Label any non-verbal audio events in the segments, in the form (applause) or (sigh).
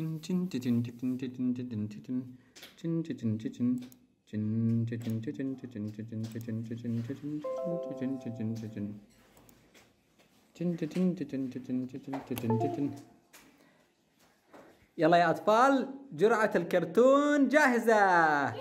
يلا يا أطفال جرعة الكرتون جاهزة (laughs)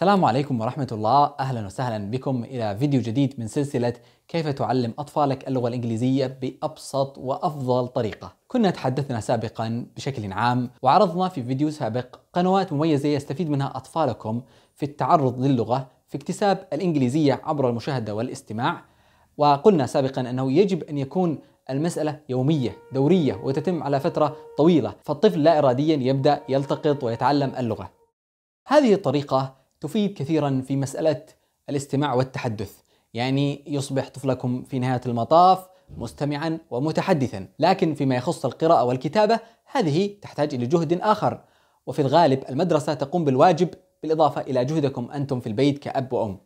السلام عليكم ورحمة الله أهلا وسهلا بكم إلى فيديو جديد من سلسلة كيف تعلم أطفالك اللغة الإنجليزية بأبسط وأفضل طريقة كنا تحدثنا سابقا بشكل عام وعرضنا في فيديو سابق قنوات مميزة يستفيد منها أطفالكم في التعرض للغة في اكتساب الإنجليزية عبر المشاهدة والاستماع وقلنا سابقا أنه يجب أن يكون المسألة يومية دورية وتتم على فترة طويلة فالطفل لا إراديا يبدأ يلتقط ويتعلم اللغة هذه الطريقة تفيد كثيرا في مسألة الاستماع والتحدث يعني يصبح طفلكم في نهاية المطاف مستمعا ومتحدثا لكن فيما يخص القراءة والكتابة هذه تحتاج إلى جهد آخر وفي الغالب المدرسة تقوم بالواجب بالإضافة إلى جهدكم أنتم في البيت كأب وأم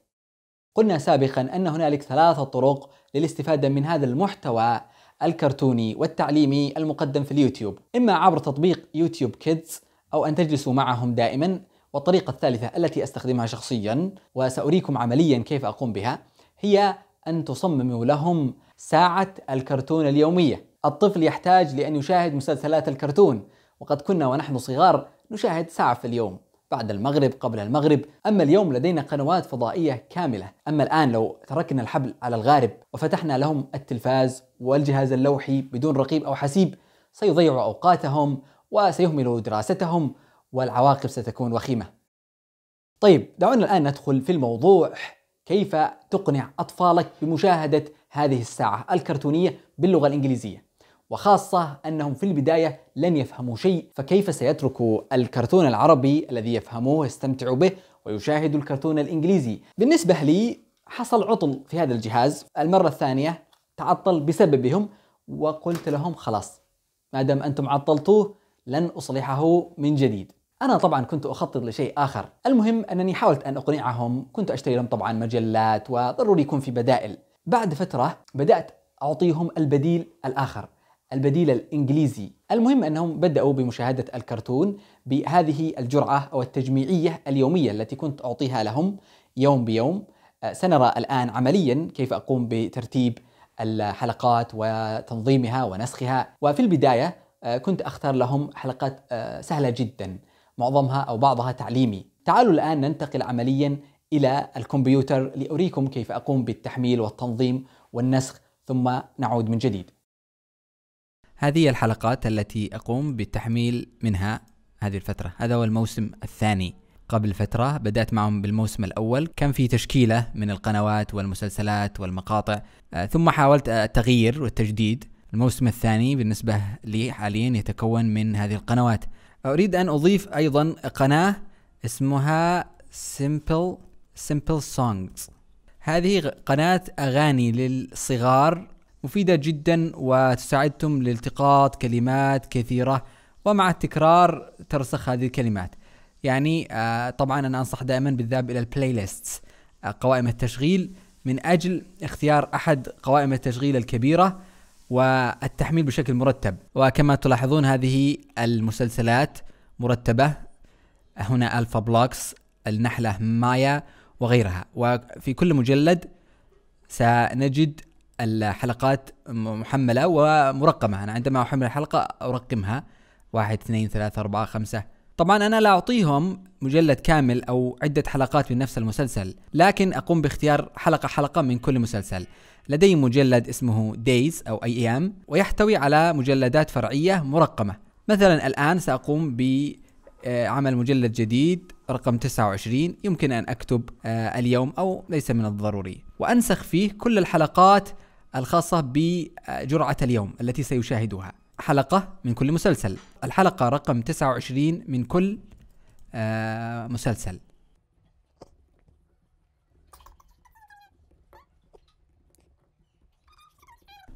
قلنا سابقا أن هنالك ثلاثة طرق للاستفادة من هذا المحتوى الكرتوني والتعليمي المقدم في اليوتيوب إما عبر تطبيق يوتيوب كيدز أو أن تجلسوا معهم دائما والطريقة الثالثة التي أستخدمها شخصيا وسأريكم عمليا كيف أقوم بها هي أن تصمموا لهم ساعة الكرتون اليومية الطفل يحتاج لأن يشاهد مسلسلات الكرتون وقد كنا ونحن صغار نشاهد ساعة في اليوم بعد المغرب قبل المغرب أما اليوم لدينا قنوات فضائية كاملة أما الآن لو تركنا الحبل على الغارب وفتحنا لهم التلفاز والجهاز اللوحي بدون رقيب أو حسيب سيضيعوا أوقاتهم وسيهملوا دراستهم والعواقب ستكون وخيمة طيب دعونا الآن ندخل في الموضوع كيف تقنع أطفالك بمشاهدة هذه الساعة الكرتونية باللغة الإنجليزية وخاصة أنهم في البداية لن يفهموا شيء فكيف سيتركوا الكرتون العربي الذي يفهموه ويستمتعوا به ويشاهدوا الكرتون الإنجليزي بالنسبة لي حصل عطل في هذا الجهاز المرة الثانية تعطل بسببهم وقلت لهم خلاص ما دام أنتم عطلتوه لن أصلحه من جديد أنا طبعا كنت أخطط لشيء آخر المهم أنني حاولت أن أقنعهم كنت أشتري لهم طبعا مجلات وضروري يكون في بدائل بعد فترة بدأت أعطيهم البديل الآخر البديل الإنجليزي المهم أنهم بدأوا بمشاهدة الكرتون بهذه الجرعة أو التجميعية اليومية التي كنت أعطيها لهم يوم بيوم آه، سنرى الآن عمليا كيف أقوم بترتيب الحلقات وتنظيمها ونسخها وفي البداية آه، كنت أختار لهم حلقات آه، سهلة جدا معظمها أو بعضها تعليمي تعالوا الآن ننتقل عمليا إلى الكمبيوتر لأريكم كيف أقوم بالتحميل والتنظيم والنسخ ثم نعود من جديد هذه الحلقات التي أقوم بالتحميل منها هذه الفترة هذا هو الموسم الثاني قبل فترة بدأت معهم بالموسم الأول كان في تشكيلة من القنوات والمسلسلات والمقاطع آه، ثم حاولت التغيير والتجديد الموسم الثاني بالنسبة لي حاليا يتكون من هذه القنوات أريد أن أضيف أيضا قناة اسمها simple سمبل songs هذه قناة أغاني للصغار مفيدة جدا وتساعدتم لالتقاط كلمات كثيرة ومع التكرار ترسخ هذه الكلمات يعني آه طبعا أنا أنصح دائما بالذهاب إلى البلاي آه، ليست قوائم التشغيل من أجل اختيار أحد قوائم التشغيل الكبيرة والتحميل بشكل مرتب وكما تلاحظون هذه المسلسلات مرتبة هنا ألفا بلوكس النحلة مايا وغيرها وفي كل مجلد سنجد الحلقات محملة ومرقمة أنا عندما أحمل الحلقة أرقمها واحد اثنين ثلاثة أربعة خمسة طبعا أنا لا أعطيهم مجلد كامل أو عدة حلقات من نفس المسلسل لكن أقوم باختيار حلقة حلقة من كل مسلسل لدي مجلد اسمه دايز أو أيام ويحتوي على مجلدات فرعية مرقمة مثلا الآن سأقوم بعمل آه، مجلد جديد رقم 29 يمكن أن أكتب آه، اليوم أو ليس من الضروري وأنسخ فيه كل الحلقات الخاصة بجرعة اليوم التي سيشاهدها حلقة من كل مسلسل الحلقة رقم 29 من كل آه، مسلسل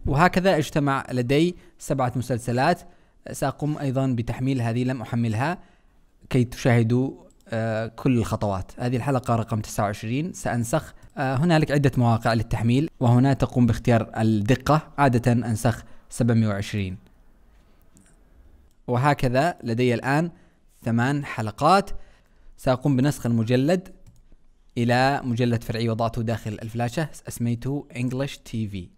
وهكذا اجتمع لدي سبعة مسلسلات سأقوم أيضا بتحميل هذه لم أحملها كي تشاهدوا آه، كل الخطوات هذه الحلقة رقم 29 سأنسخ آه، هنالك عدة مواقع للتحميل وهنا تقوم باختيار الدقة عادة أنسخ 720 وهكذا لدي الآن ثمان حلقات سأقوم بنسخ المجلد إلى مجلد فرعي وضعته داخل الفلاشة أسميته English TV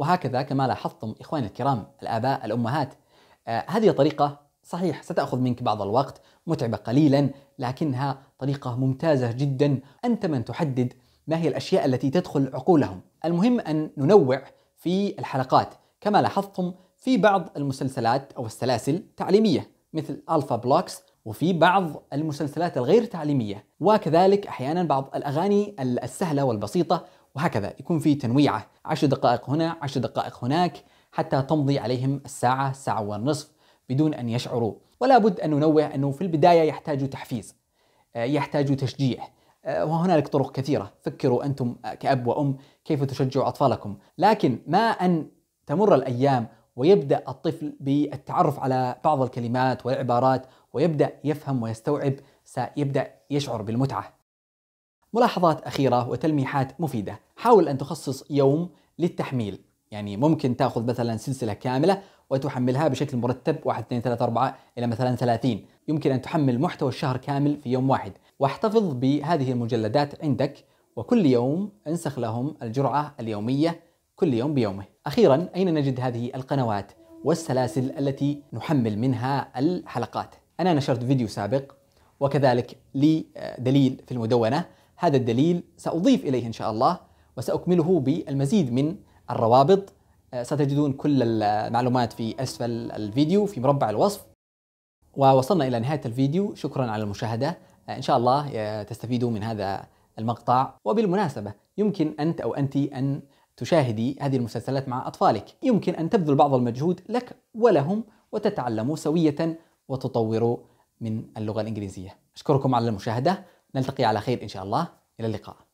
وهكذا كما لاحظتم إخواني الكرام الآباء الأمهات آه، هذه طريقة صحيح ستأخذ منك بعض الوقت متعبة قليلا لكنها طريقة ممتازة جدا أنت من تحدد ما هي الأشياء التي تدخل عقولهم المهم أن ننوع في الحلقات كما لاحظتم في بعض المسلسلات أو السلاسل تعليمية مثل ألفا بلوكس وفي بعض المسلسلات الغير تعليمية وكذلك أحيانا بعض الأغاني السهلة والبسيطة وهكذا يكون في تنويعة عشر دقائق هنا عشر دقائق هناك حتى تمضي عليهم الساعة ساعة والنصف بدون أن يشعروا ولا بد أن ننوه أنه في البداية يحتاج تحفيز آه، يحتاج تشجيع آه، وهنالك طرق كثيرة فكروا أنتم كأب وأم كيف تشجعوا أطفالكم لكن ما أن تمر الأيام ويبدأ الطفل بالتعرف على بعض الكلمات والعبارات ويبدأ يفهم ويستوعب سيبدأ يشعر بالمتعة ملاحظات أخيرة وتلميحات مفيدة حاول أن تخصص يوم للتحميل يعني ممكن تاخذ مثلا سلسله كامله وتحملها بشكل مرتب 1 2 3 4 الى مثلا 30 يمكن ان تحمل محتوى الشهر كامل في يوم واحد واحتفظ بهذه المجلدات عندك وكل يوم انسخ لهم الجرعه اليوميه كل يوم بيومه اخيرا اين نجد هذه القنوات والسلاسل التي نحمل منها الحلقات انا نشرت فيديو سابق وكذلك لي آه، دليل في المدونه هذا الدليل سأضيف إليه إن شاء الله وسأكمله بالمزيد من الروابط آه، ستجدون كل المعلومات في أسفل الفيديو في مربع الوصف ووصلنا إلى نهاية الفيديو شكرا على المشاهدة آه، إن شاء الله آه، تستفيدوا من هذا المقطع وبالمناسبة يمكن أنت أو أنت أن تشاهدي هذه المسلسلات مع أطفالك يمكن أن تبذل بعض المجهود لك ولهم وتتعلموا سوية وتطوروا من اللغة الإنجليزية أشكركم على المشاهدة نلتقي على خير إن شاء الله إلى اللقاء